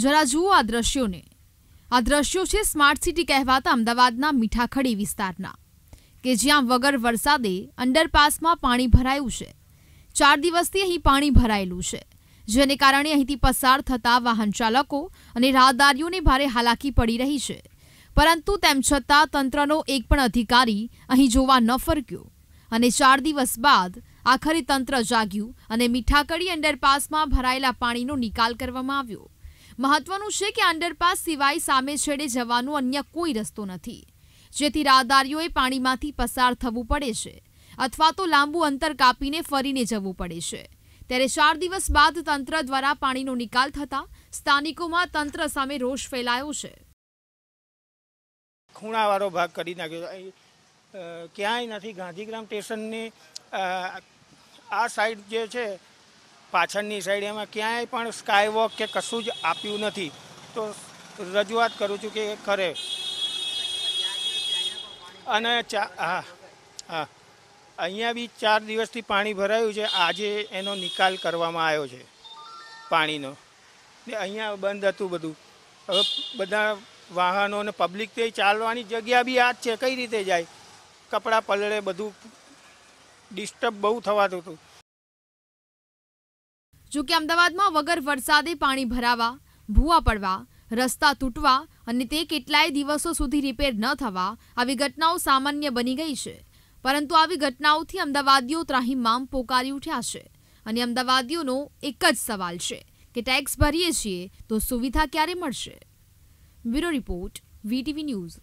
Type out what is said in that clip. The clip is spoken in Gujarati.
જરા જુઓ આ દ્રશ્યોને આ દ્રશ્યો છે સ્માર્ટ સિટી કહેવાતા અમદાવાદના મીઠાખડી વિસ્તારના કે જ્યાં વગર વરસાદે અંડરપાસમાં પાણી ભરાયું છે ચાર દિવસથી અહીં પાણી ભરાયેલું છે જેને કારણે અહીંથી પસાર થતા વાહન ચાલકો અને રાહદારીઓને ભારે હાલાકી પડી રહી છે પરંતુ તેમ છતાં તંત્રનો એક પણ અધિકારી અહીં જોવા ન ફરક્યો અને ચાર દિવસ બાદ આખરે તંત્ર જાગ્યું અને મીઠાકડી અંડરપાસમાં ભરાયેલા પાણીનો નિકાલ કરવામાં આવ્યો મહત્વનું છે કે અંડરપાસ સિવાય સામે છેડે જવાનો અન્ય કોઈ રસ્તો નથી જેથી રાહદારીઓએ પાણીમાંથી પસાર થવું પડે છે અથવા તો લાંબુ અંતર કાપીને ફરીને જવું પડે છે ત્યારે ચાર દિવસ બાદ તંત્ર દ્વારા પાણીનો નિકાલ થતાં સ્થાનિકોમાં તંત્ર સામે રોષ ફેલાયો છે ખૂણાવાળો ભાગ કરી નાખ્યો ક્યાંય નથી ગાંધીગ્રામ સ્ટેશનની આ સાઈડ જે છે પાછળની સાઈડ એમાં ક્યાંય પણ સ્કાયવોક કે કશું જ આપ્યું નથી તો રજૂઆત કરું છું કે એ કરે અને ચા હા હા અહીંયા બી ચાર દિવસથી પાણી ભરાયું છે આજે એનો નિકાલ કરવામાં આવ્યો છે પાણીનો ને અહીંયા બંધ હતું બધું હવે બધા વાહનો અને પબ્લિક તે ચાલવાની જગ્યા બી આ જ છે કઈ રીતે જાય કપડાં પલળે બધું ડિસ્ટર્બ બહુ થવાતું હતું જોકે અમદાવાદમાં વગર વરસાદે પાણી ભરાવા ભૂવા પડવા રસ્તા તૂટવા અને તે કેટલાય દિવસો સુધી રિપેર ન થવા આવી ઘટનાઓ સામાન્ય બની ગઈ છે પરંતુ આવી ઘટનાઓથી અમદાવાદીઓ ત્રાહિમામ પોકારી ઉઠ્યા છે અને અમદાવાદીઓનો એક જ સવાલ છે કે ટેક્સ ભરીએ છીએ તો સુવિધા ક્યારે મળશે બ્યુરો રિપોર્ટ વીટીવી ન્યૂઝ